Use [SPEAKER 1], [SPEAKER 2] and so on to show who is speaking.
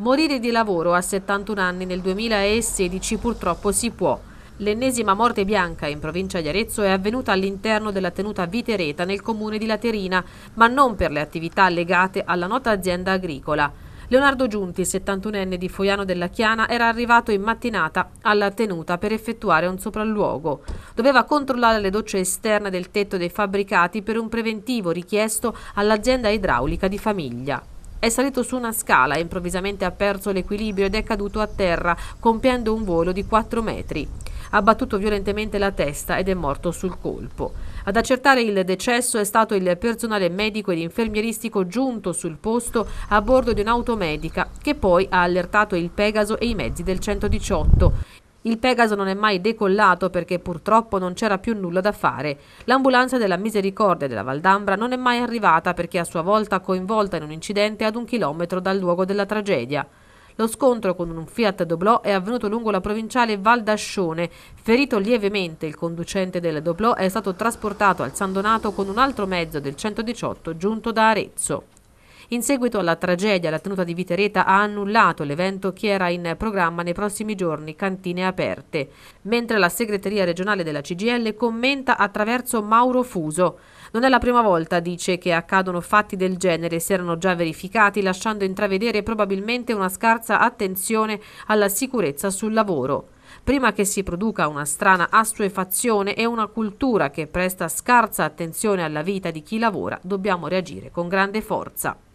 [SPEAKER 1] Morire di lavoro a 71 anni nel 2016 purtroppo si può. L'ennesima morte bianca in provincia di Arezzo è avvenuta all'interno della tenuta Vitereta nel comune di Laterina, ma non per le attività legate alla nota azienda agricola. Leonardo Giunti, 71enne di Foiano della Chiana, era arrivato in mattinata alla tenuta per effettuare un sopralluogo. Doveva controllare le docce esterne del tetto dei fabbricati per un preventivo richiesto all'azienda idraulica di famiglia. È salito su una scala e improvvisamente ha perso l'equilibrio ed è caduto a terra, compiendo un volo di 4 metri. Ha battuto violentemente la testa ed è morto sul colpo. Ad accertare il decesso è stato il personale medico ed infermieristico giunto sul posto a bordo di un'automedica che poi ha allertato il Pegaso e i mezzi del 118. Il Pegaso non è mai decollato perché purtroppo non c'era più nulla da fare. L'ambulanza della Misericordia della Valdambra non è mai arrivata perché a sua volta coinvolta in un incidente ad un chilometro dal luogo della tragedia. Lo scontro con un Fiat Doblò è avvenuto lungo la provinciale Valdascione. Ferito lievemente il conducente del Doblò è stato trasportato al San Donato con un altro mezzo del 118 giunto da Arezzo. In seguito alla tragedia, la tenuta di Vitereta ha annullato l'evento che era in programma nei prossimi giorni, cantine aperte, mentre la segreteria regionale della CGL commenta attraverso Mauro Fuso. Non è la prima volta, dice, che accadono fatti del genere, si erano già verificati, lasciando intravedere probabilmente una scarsa attenzione alla sicurezza sul lavoro prima che si produca una strana assuefazione e una cultura che presta scarsa attenzione alla vita di chi lavora, dobbiamo reagire con grande forza.